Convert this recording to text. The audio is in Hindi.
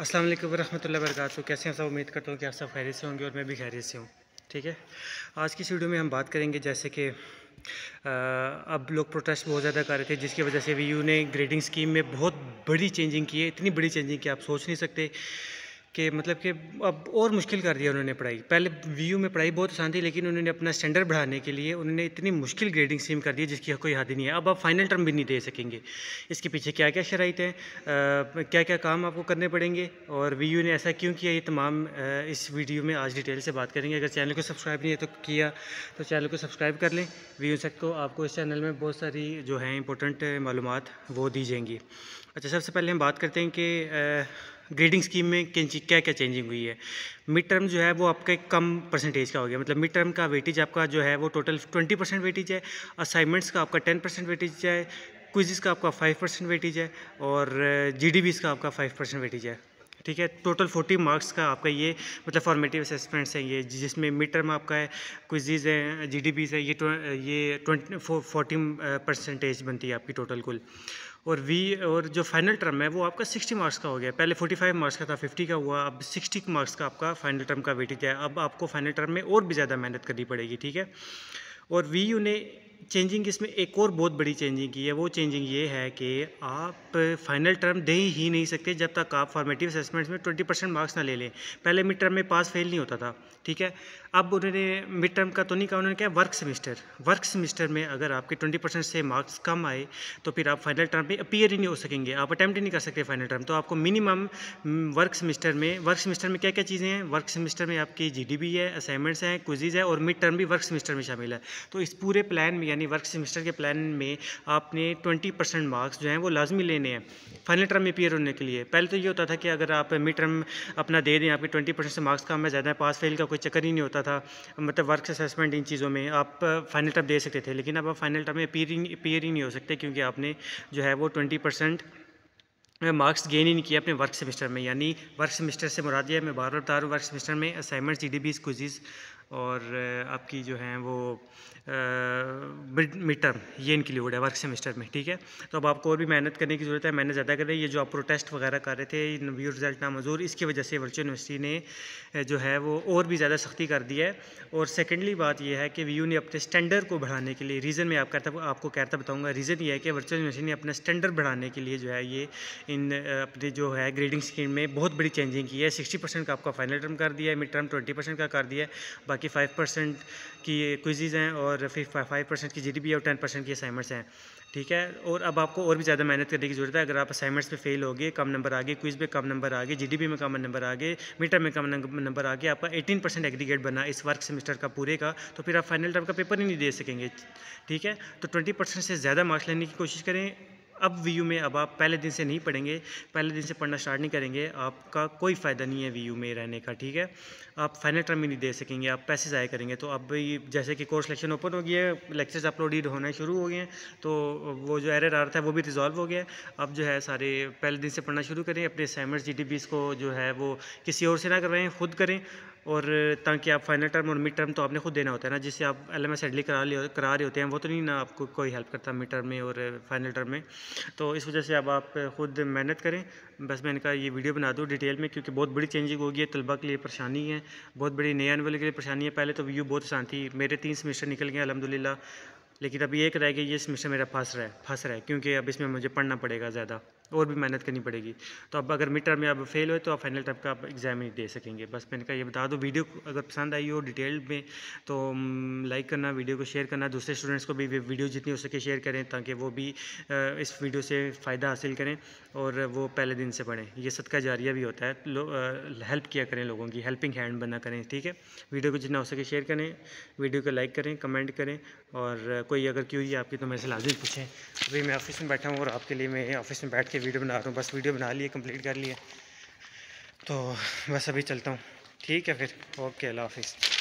अस्सलाम वालेकुम रहमतुल्लाहि वरकatuह कैसे हैं सब उम्मीद करता हूँ कि आप सब खैरियत से होंगे और मैं भी खैरियत से हूँ ठीक है आज की वीडियो में हम बात करेंगे जैसे कि अब लोग प्रोटेस्ट बहुत ज़्यादा कर रहे थे जिसकी वजह से वी ने ग्रेडिंग स्कीम में बहुत बड़ी चेंजिंग की है इतनी बड़ी चेंजिंग की आप सोच नहीं सकते कि मतलब कि अब और मुश्किल कर दिया उन्होंने पढ़ाई पहले वी में पढ़ाई बहुत आसान थी लेकिन उन्होंने अपना स्टैंडर्ड बढ़ाने के लिए उन्होंने इतनी मुश्किल ग्रेडिंग सीम कर दी जिसकी कोई हद नहीं है अब आप फाइनल टर्म भी नहीं दे सकेंगे इसके पीछे क्या क्या शराइत हैं क्या क्या काम आपको करने पड़ेंगे और वी ने ऐसा क्यों किया ये तमाम इस वीडियो में आज डिटेल से बात करेंगे अगर चैनल को सब्सक्राइब नहीं है तो किया तो चैनल को सब्सक्राइब कर लें वी सेक्ट को आपको इस चैनल में बहुत सारी जो है इंपॉर्टेंट मालूम वो दी जाएंगी अच्छा सबसे पहले हम बात करते हैं कि ग्रेडिंग स्कीम में क्या क्या चेंजिंग हुई है मिड टर्म जो है वो आपके कम परसेंटेज का हो गया मतलब मिड टर्म का वेटेज आपका जो है वो टोटल ट्वेंटी परसेंट वेटेज है असाइनमेंट्स का आपका टेन परसेंट वेटेज है क्विज़ का आपका फाइव परसेंट वेटेज है और जी का आपका फाइव परसेंट वेटेज है ठीक है टोटल फोर्टी मार्क्स का आपका ये मतलब फॉर्मेटिव असेसमेंट्स हैं ये जिसमें मिड टर्म आपका है क्विजिज हैं जी है ये ये ट्वेंटी फोर्टी परसेंटेज बनती है आपकी टोटल कुल और वी और जो फाइनल टर्म है वो आपका 60 मार्क्स का हो गया पहले 45 मार्क्स का था 50 का हुआ अब 60 मार्क्स का आपका फाइनल टर्म का वेटेज है अब आपको फाइनल टर्म में और भी ज़्यादा मेहनत करनी पड़ेगी ठीक है और वी यू ने चेंजिंग इसमें एक और बहुत बड़ी चेंजिंग की है वो चेंजिंग ये है कि आप फाइनल टर्म दे ही नहीं सकते जब तक आप फॉर्मेटिव असेसमेंट्स में 20 परसेंट मार्क्स ना ले लें पहले मिड टर्म में पास फेल नहीं होता था ठीक है अब उन्होंने मिड टर्म का तो नहीं कहा उन्होंने कहा वर्क सेमेस्टर वर्क सेमेस्टर में अगर आपके ट्वेंटी परसेंट से मार्क्स कम आए तो फिर आप फाइनल टर्म पे अपीयर ही नहीं हो सकेंगे आप अटैम्प्ट ही नहीं कर सकते फाइनल टर्म तो आपको मिनिमम वर्क सेमेस्टर में वर्क सेमेस्टर में क्या क्या चीज़ें हैं वर्क सेमेस्टर में आपकी जी है असाइनमेंट्स हैं क्विजीज़ है और मिड टर्म भी वर्क सेमेस्टर में शामिल है तो इस पूरे प्लान में यानी वर्क सेमेस्टर के प्लान में आपने ट्वेंटी मार्क्स जो हैं वो लाजमी लेने हैं फाइनल टर्म में अपीयर होने के लिए पहले तो ये होता था कि अगर आप मिड टर्म अपना दे दें आपके ट्वेंटी से मार्क्स कम है ज़्यादा पास फेल का कोई चक्कर ही नहीं होता होता था मतलब वर्क असेसमेंट इन चीज़ों में आप फाइनल टर्म दे सकते थे लेकिन अब आप फाइनल टर्म में अपीयर ही नहीं हो सकते क्योंकि आपने जो है वो ट्वेंटी परसेंट मार्क्स गेन ही नहीं किया अपने वर्क सेमेस्टर में यानी वर्क सेमेस्टर से मुरादिया मैं बार बार बता रहा हूँ वर्क सेमेस्टर में असाइनमेंट सी डी बीज क्विजीज़ और आपकी जो है वो मिड टर्म ये इंक्लूड है वर्क सेमेस्टर में ठीक है तो अब आपको और भी मेहनत करने की ज़रूरत है मेहनत ज़्यादा करें ये जो आप प्रोटेस्ट वगैरह कर रहे थे व्यू रिजल्ट ना मंजूर इसकी वजह से वर्चुअल यूनिवर्सिटी ने जो है वो और भी ज़्यादा सख्ती कर दी है और सेकेंडली बात यह है कि वी ने अपने स्टैंडर्ड को बढ़ाने के लिए रीज़न में आप करता आपको कहता बताऊँगा रीज़न ये है कि वर्चुअल यूनिवर्सिटी ने अपना स्टैंडर्ड बढ़ाने के लिए जो है ये इन अपने जो है ग्रेडिंग स्कीम में बहुत बड़ी चेंजिंग की है सिक्सटी का आपका फाइनल टर्म कर दिया है मिड टर्म ट्वेंटी का कर दिया है बाकी बाकी फ़ाइव परसेंट की क्विज़ीज़ हैं और फिर फाइव परसेंट की जी और टेन परसेंट की असाइनमेंट्स हैं ठीक है और अब आपको और भी ज़्यादा मेहनत करने की ज़रूरत है अगर आप असाइनमेंट्स पे फेल हो गए कम नंबर आ गए क्विज़ पे कम नंबर आ गए जीडीपी में कम नंबर आ गए मीटर में कम नंबर आ गए आपका 18 परसेंट एग्रीगेट बना इस वर्क सेमेस्टर का पूरे का तो फिर आप फाइनल टर्म का पेपर ही नहीं दे सकेंगे ठीक है तो ट्वेंटी से ज़्यादा मार्क्स लेने की कोशिश करें अब वी यू में अब आप पहले दिन से नहीं पढ़ेंगे पहले दिन से पढ़ना स्टार्ट नहीं करेंगे आपका कोई फ़ायदा नहीं है वी यू में रहने का ठीक है आप फाइनल टर्म ही नहीं दे सकेंगे आप पैसे ज़ाया करेंगे तो अब जैसे कि कोर्स सेलेक्शन ओपन हो गया है लेक्चर्स अपलोडेड होने शुरू हो गए हैं तो वो जो एरर आ रहा था वो भी रिजॉल्व हो गया अब जो है सारे पहले दिन से पढ़ना शुरू करें अपने असाइनमेंट्स जी को जो है वो किसी और से ना करवाएँ खुद करें और ताकि आप फाइनल टर्म और मिड टर्म तो आपने खुद देना होता है ना जिससे आप एल एम एस एडली करा लिए करा रहे होते हैं वो तो नहीं ना आपको कोई हेल्प करता मिड टर्म में और फाइनल टर्म में तो इस वजह से अब आप खुद मेहनत करें बस मैंने कहा ये वीडियो बना दूँ डिटेल में क्योंकि बहुत बड़ी चेंजिंग होगी है तलबा के लिए परेशानी है बहुत बड़ी नए आने वाले के लिए परेशानी है पहले तो व्यू बहुत आसान थी मेरे तीन सेमेस्टर निकल गए अलहमदिल्ला लेकिन अभी एक रह गई ये सेमेस्टर मेरा फंस रहा है फंस रहा है क्योंकि अब इसमें मुझे पढ़ना पड़ेगा ज़्यादा और भी मेहनत करनी पड़ेगी तो अब अगर मिड टर्म में आप फेल हुए तो आप फाइनल टाइप का आप एग्ज़ाम ही दे सकेंगे बस मैंने कहा ये बता दो वीडियो अगर पसंद आई हो डिटेल में तो लाइक करना वीडियो को शेयर करना दूसरे स्टूडेंट्स को भी वीडियो जितनी हो सके शेयर करें ताकि वो भी इस वीडियो से फ़ायदा हासिल करें और वो पहले दिन से पढ़ें ये सदका जारिया भी होता है हेल्प किया करें लोगों की हेल्पिंग हैंड बना करें ठीक है वीडियो को जितना हो सके शेयर करें वीडियो को लाइक करें कमेंट करें और कोई अगर क्यों आपकी तो मेरे से लाजिम पूछें अभी मैं ऑफिस में बैठा हूँ और आपके लिए मैं ऑफिस में बैठ के वीडियो बना रहा हूँ बस वीडियो बना लिए कंप्लीट कर लिए तो बस अभी चलता हूँ ठीक है फिर ओके अल्लाह हाफिज़